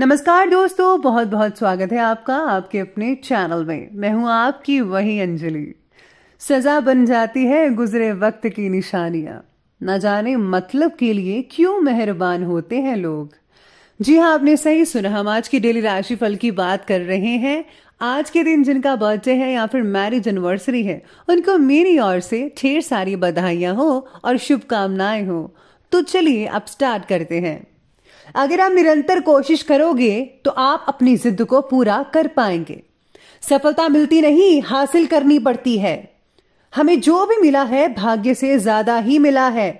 नमस्कार दोस्तों बहुत बहुत स्वागत है आपका आपके अपने चैनल में मैं हूं आपकी वही अंजलि सजा बन जाती है गुजरे वक्त की निशानियां न जाने मतलब के लिए क्यों मेहरबान होते हैं लोग जी हाँ आपने सही सुना हम आज की डेली राशि फल की बात कर रहे हैं आज के दिन जिनका बर्थडे है या फिर मैरिज एनिवर्सरी है उनको मेरी ओर से ढेर सारी बधाइयां हो और शुभकामनाएं हो तो चलिए अब स्टार्ट करते हैं अगर आप निरंतर कोशिश करोगे तो आप अपनी जिद को पूरा कर पाएंगे सफलता मिलती नहीं हासिल करनी पड़ती है हमें जो भी मिला है भाग्य से ज्यादा ही मिला है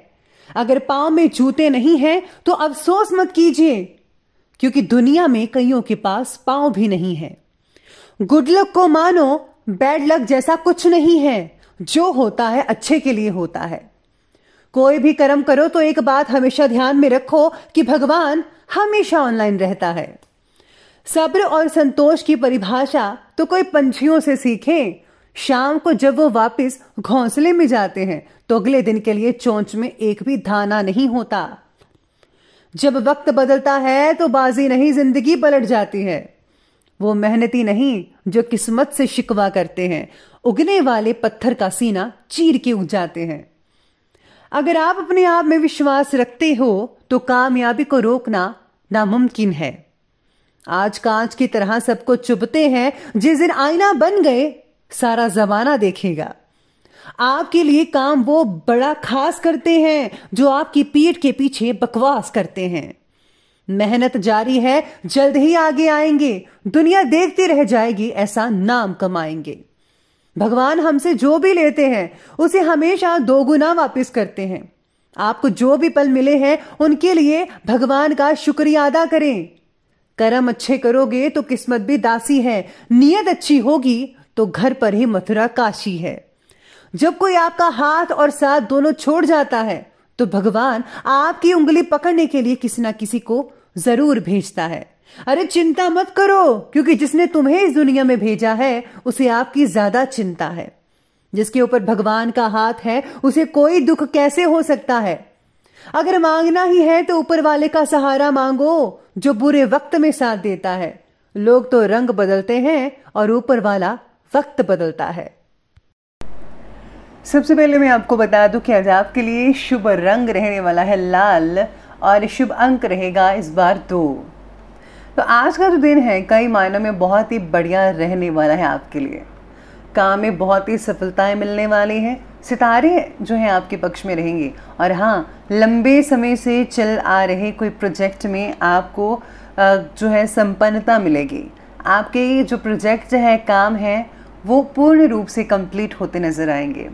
अगर पांव में जूते नहीं हैं तो अफसोस मत कीजिए क्योंकि दुनिया में कईयों के पास पांव भी नहीं है गुड लक को मानो बैड लक जैसा कुछ नहीं है जो होता है अच्छे के लिए होता है कोई भी कर्म करो तो एक बात हमेशा ध्यान में रखो कि भगवान हमेशा ऑनलाइन रहता है सब्र और संतोष की परिभाषा तो कोई पंछियों से सीखें शाम को जब वो वापस घोंसले में जाते हैं तो अगले दिन के लिए चोंच में एक भी धाना नहीं होता जब वक्त बदलता है तो बाजी नहीं जिंदगी पलट जाती है वो मेहनती नहीं जो किस्मत से शिकवा करते हैं उगने वाले पत्थर का सीना चीर के उग जाते हैं अगर आप अपने आप में विश्वास रखते हो तो कामयाबी को रोकना नामुमकिन है आज कांच की तरह सबको चुभते हैं जिस दिन आईना बन गए सारा जमाना देखेगा आपके लिए काम वो बड़ा खास करते हैं जो आपकी पीठ के पीछे बकवास करते हैं मेहनत जारी है जल्द ही आगे आएंगे दुनिया देखती रह जाएगी ऐसा नाम कमाएंगे भगवान हमसे जो भी लेते हैं उसे हमेशा दोगुना वापस करते हैं आपको जो भी पल मिले हैं उनके लिए भगवान का शुक्रिया अदा करें कर्म अच्छे करोगे तो किस्मत भी दासी है नियत अच्छी होगी तो घर पर ही मथुरा काशी है जब कोई आपका हाथ और साथ दोनों छोड़ जाता है तो भगवान आपकी उंगली पकड़ने के लिए किसी ना किसी को जरूर भेजता है अरे चिंता मत करो क्योंकि जिसने तुम्हें इस दुनिया में भेजा है उसे आपकी ज्यादा चिंता है जिसके ऊपर भगवान का हाथ है उसे कोई दुख कैसे हो सकता है अगर मांगना ही है तो ऊपर वाले का सहारा मांगो जो बुरे वक्त में साथ देता है लोग तो रंग बदलते हैं और ऊपर वाला वक्त बदलता है सबसे पहले मैं आपको बता दूं कि आज आपके लिए शुभ रंग रहने वाला है लाल और शुभ अंक रहेगा इस बार दो तो आज का जो दिन है कई मायनों में बहुत ही बढ़िया रहने वाला है आपके लिए काम में बहुत ही सफलताएं मिलने वाली हैं सितारे जो हैं आपके पक्ष में रहेंगे और हाँ लंबे समय से चल आ रहे कोई प्रोजेक्ट में आपको जो है संपन्नता मिलेगी आपके जो प्रोजेक्ट है काम है वो पूर्ण रूप से कंप्लीट होते नज़र आएंगे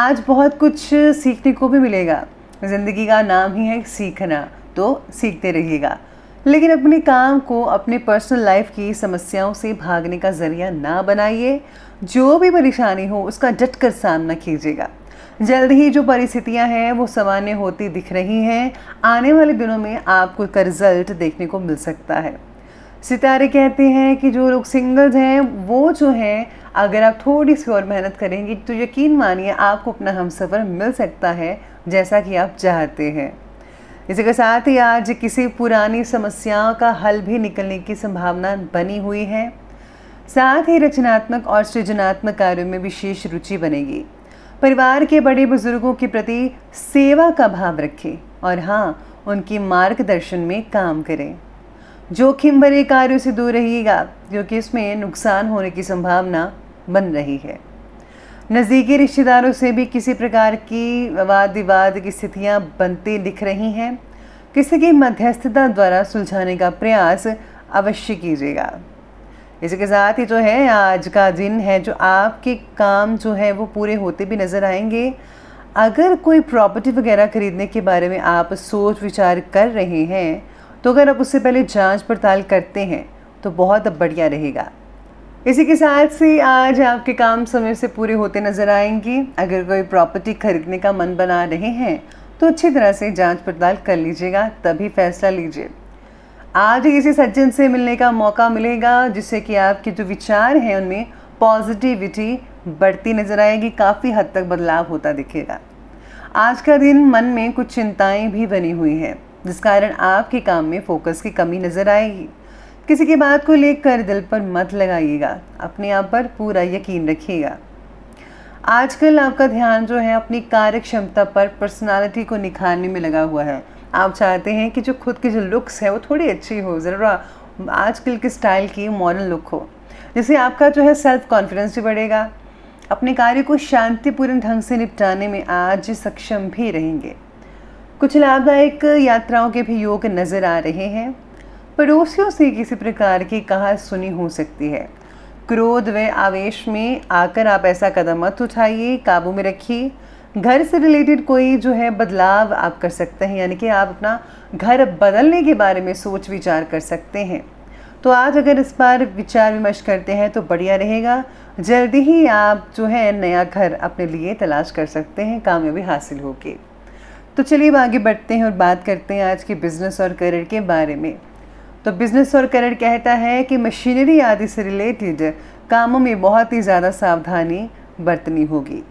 आज बहुत कुछ सीखने को भी मिलेगा ज़िंदगी का नाम ही है सीखना तो सीखते रहिएगा लेकिन अपने काम को अपने पर्सनल लाइफ की समस्याओं से भागने का जरिया ना बनाइए जो भी परेशानी हो उसका डटकर सामना कीजिएगा जल्द ही जो परिस्थितियां हैं वो सामान्य होती दिख रही हैं आने वाले दिनों में आपको इसका रिजल्ट देखने को मिल सकता है सितारे कहते हैं कि जो लोग सिंगल्स हैं वो जो हैं अगर आप थोड़ी सी और मेहनत करेंगे तो यकीन मानिए आपको अपना हम सफ़र मिल सकता है जैसा कि आप चाहते हैं इसी के साथ ही आज किसी पुरानी समस्याओं का हल भी निकलने की संभावना बनी हुई है साथ ही रचनात्मक और सृजनात्मक कार्यों में विशेष रुचि बनेगी परिवार के बड़े बुजुर्गों के प्रति सेवा का भाव रखें और हाँ उनके मार्गदर्शन में काम करें जोखिम भरे कार्यों से दूर रहिएगा क्योंकि इसमें नुकसान होने की संभावना बन रही है नज़दीकी रिश्तेदारों से भी किसी प्रकार की वाद विवाद की स्थितियाँ बनती दिख रही हैं किसी की मध्यस्थता द्वारा सुलझाने का प्रयास अवश्य कीजिएगा इसी के साथ ही जो है आज का दिन है जो आपके काम जो है वो पूरे होते भी नज़र आएंगे अगर कोई प्रॉपर्टी वगैरह खरीदने के बारे में आप सोच विचार कर रहे हैं तो अगर आप उससे पहले जांच पड़ताल करते हैं तो बहुत बढ़िया रहेगा इसी के साथ से आज आपके काम समय से पूरे होते नजर आएंगे अगर कोई प्रॉपर्टी खरीदने का मन बना रहे हैं तो अच्छी तरह से जांच पड़ताल कर लीजिएगा तभी फैसला लीजिए आज किसी सज्जन से मिलने का मौका मिलेगा जिससे कि आपके जो विचार हैं उनमें पॉजिटिविटी बढ़ती नजर आएगी काफ़ी हद तक बदलाव होता दिखेगा आज का दिन मन में कुछ चिंताएं भी बनी हुई हैं जिस कारण आपके काम में फोकस की कमी नज़र आएगी किसी की बात को लेकर दिल पर मत लगाइएगा अपने आप पर पूरा यकीन रखिएगा आजकल आपका ध्यान जो है अपनी कार्य क्षमता पर पर्सनालिटी को निखारने में लगा हुआ है आप चाहते हैं कि जो खुद की जो लुक्स है वो थोड़ी अच्छी हो ज़रा आजकल के स्टाइल की मॉडर्न लुक हो जिससे आपका जो है सेल्फ कॉन्फिडेंस भी बढ़ेगा अपने कार्य को शांतिपूर्ण ढंग से निपटाने में आज सक्षम भी रहेंगे कुछ लाभदायक यात्राओं के भी योग नज़र आ रहे हैं पड़ोसियों से किसी प्रकार की कहा सुनी हो सकती है क्रोध व आवेश में आकर आप ऐसा कदम मत उठाइए काबू में रखिए घर से रिलेटेड कोई जो है बदलाव आप कर सकते हैं यानी कि आप अपना घर बदलने के बारे में सोच विचार कर सकते हैं तो आज अगर इस बार विचार विमर्श करते हैं तो बढ़िया रहेगा जल्दी ही आप जो है नया घर अपने लिए तलाश कर सकते हैं कामयाबी हासिल होगी तो चलिए आगे बढ़ते हैं और बात करते हैं आज के बिज़नेस और करियर के बारे में तो बिजनेस और करियर कहता है कि मशीनरी आदि से रिलेटेड कामों में बहुत ही ज़्यादा सावधानी बरतनी होगी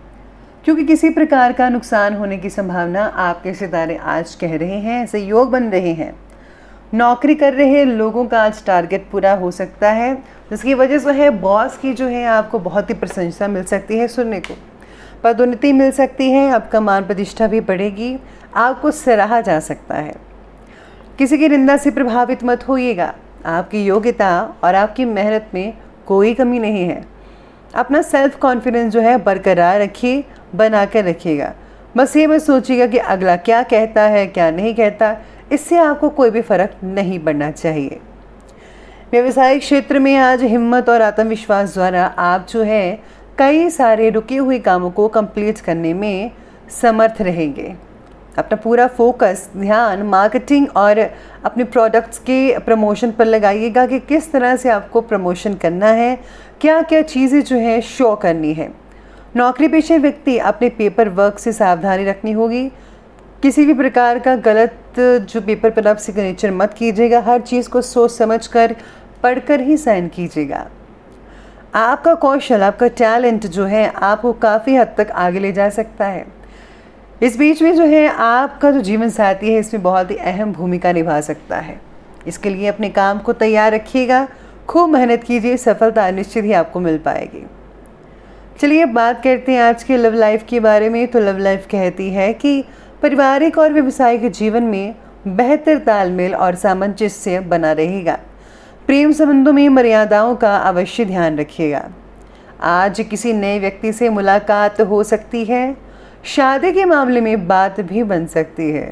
क्योंकि किसी प्रकार का नुकसान होने की संभावना आपके सितारे आज कह रहे हैं ऐसे योग बन रहे हैं नौकरी कर रहे लोगों का आज टारगेट पूरा हो सकता है जिसकी वजह से है बॉस की जो है आपको बहुत ही प्रशंसा मिल सकती है सुनने को पदोन्नति मिल सकती है आपका मान प्रतिष्ठा भी बढ़ेगी आपको सराहा जा सकता है किसी की निंदा से प्रभावित मत होइएगा आपकी योग्यता और आपकी मेहनत में कोई कमी नहीं है अपना सेल्फ कॉन्फिडेंस जो है बरकरार रखिए बना कर रखिएगा बस ये मत सोचिएगा कि अगला क्या कहता है क्या नहीं कहता इससे आपको कोई भी फ़र्क नहीं पड़ना चाहिए व्यवसायिक क्षेत्र में आज हिम्मत और आत्मविश्वास द्वारा आप जो है कई सारे रुके हुए कामों को कंप्लीट करने में समर्थ रहेंगे अपना पूरा फोकस ध्यान मार्केटिंग और अपने प्रोडक्ट्स के प्रमोशन पर लगाइएगा कि किस तरह से आपको प्रमोशन करना है क्या क्या चीज़ें जो हैं शो करनी है नौकरी पेशे व्यक्ति अपने पेपर वर्क से सावधानी रखनी होगी किसी भी प्रकार का गलत जो पेपर पर आप सिग्नेचर मत कीजिएगा हर चीज़ को सोच समझ कर पढ़ कर ही साइन कीजिएगा आपका कौशल आपका टैलेंट जो है आपको काफ़ी हद तक आगे ले जा सकता है इस बीच में जो है आपका जो जीवन साथी है इसमें बहुत ही अहम भूमिका निभा सकता है इसके लिए अपने काम को तैयार रखिएगा खूब मेहनत कीजिए सफलता निश्चित ही आपको मिल पाएगी चलिए अब बात करते हैं आज के लव लाइफ के बारे में तो लव लाइफ कहती है कि पारिवारिक और व्यवसायिक जीवन में बेहतर तालमेल और सामंजस्य बना रहेगा प्रेम संबंधों में मर्यादाओं का अवश्य ध्यान रखिएगा आज किसी नए व्यक्ति से मुलाकात हो सकती है शादी के मामले में बात भी बन सकती है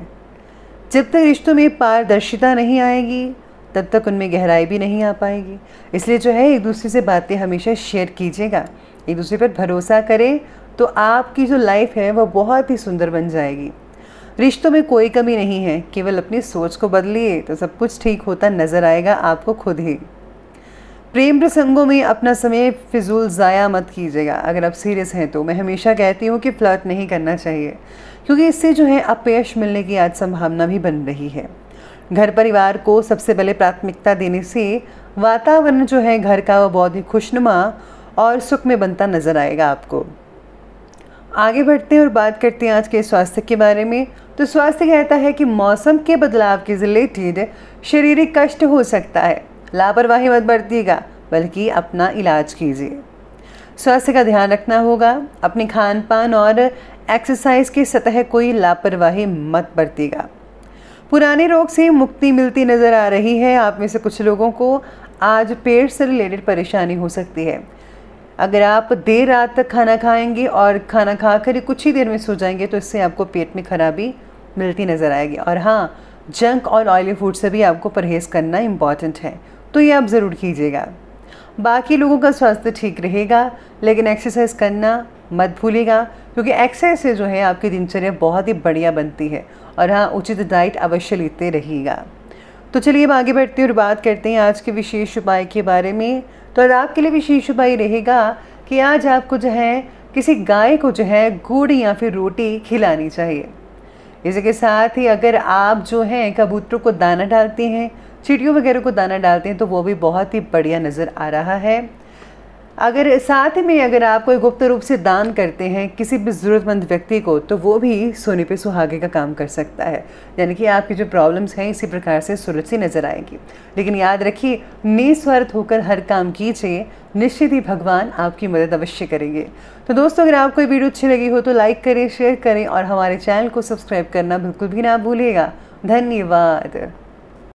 जब तक रिश्तों में पारदर्शिता नहीं आएगी तब तक उनमें गहराई भी नहीं आ पाएगी इसलिए जो है एक दूसरे से बातें हमेशा शेयर कीजिएगा एक दूसरे पर भरोसा करें तो आपकी जो लाइफ है वह बहुत ही सुंदर बन जाएगी रिश्तों में कोई कमी नहीं है केवल अपनी सोच को बदलिए तो सब कुछ ठीक होता नज़र आएगा आपको खुद ही प्रेम प्रसंगों में अपना समय फिजूल ज़ाया मत कीजिएगा अगर आप सीरियस हैं तो मैं हमेशा कहती हूँ कि फ्लर्ट नहीं करना चाहिए क्योंकि इससे जो है पेश मिलने की आज संभावना भी बन रही है घर परिवार को सबसे पहले प्राथमिकता देने से वातावरण जो है घर का वह बहुत ही खुशनुमा और सुख में बनता नज़र आएगा आपको आगे बढ़ते हैं और बात करते हैं आज के स्वास्थ्य के बारे में तो स्वास्थ्य कहता है कि मौसम के बदलाव के रिलेटेड शारीरिक कष्ट हो सकता है लापरवाही मत बरतीगा बल्कि अपना इलाज कीजिए स्वास्थ्य का ध्यान रखना होगा अपने खान पान और एक्सरसाइज की सतह कोई लापरवाही मत बरतीगा पुराने रोग से मुक्ति मिलती नज़र आ रही है आप में से कुछ लोगों को आज पेट से रिलेटेड परेशानी हो सकती है अगर आप देर रात तक खाना खाएंगे और खाना खाकर कुछ ही देर में सो जाएंगे तो इससे आपको पेट में खराबी मिलती नज़र आएगी और हाँ जंक और ऑयली फूड से भी आपको परहेज़ करना इम्पॉर्टेंट है तो ये आप ज़रूर कीजिएगा बाकी लोगों का स्वास्थ्य ठीक रहेगा लेकिन एक्सरसाइज करना मत भूलिएगा क्योंकि एक्सरसाइज से जो है आपकी दिनचर्या बहुत ही बढ़िया बनती है और हाँ उचित डाइट अवश्य लेते रहिएगा तो चलिए अब आगे बढ़ते हैं और बात करते हैं आज के विशेष उपाय के बारे में तो आज आपके लिए विशेष उपाय रहेगा कि आज आपको जो है किसी गाय को जो है गुड़ या फिर रोटी खिलानी चाहिए इसी के साथ ही अगर आप जो हैं कबूतरों को दाना डालते हैं चिड़ियों वगैरह को दाना डालते हैं तो वो भी बहुत ही बढ़िया नज़र आ रहा है अगर साथ में अगर आप कोई गुप्त रूप से दान करते हैं किसी भी ज़रूरतमंद व्यक्ति को तो वो भी सोने पे सुहागे का काम कर सकता है यानी कि आपकी जो प्रॉब्लम्स हैं इसी प्रकार से सी नज़र आएगी लेकिन याद रखिए निस्वार्थ होकर हर काम कीजिए निश्चित ही भगवान आपकी मदद अवश्य करेंगे तो दोस्तों अगर आपको वीडियो अच्छी लगी हो तो लाइक करें शेयर करें और हमारे चैनल को सब्सक्राइब करना बिल्कुल भी ना भूलिएगा धन्यवाद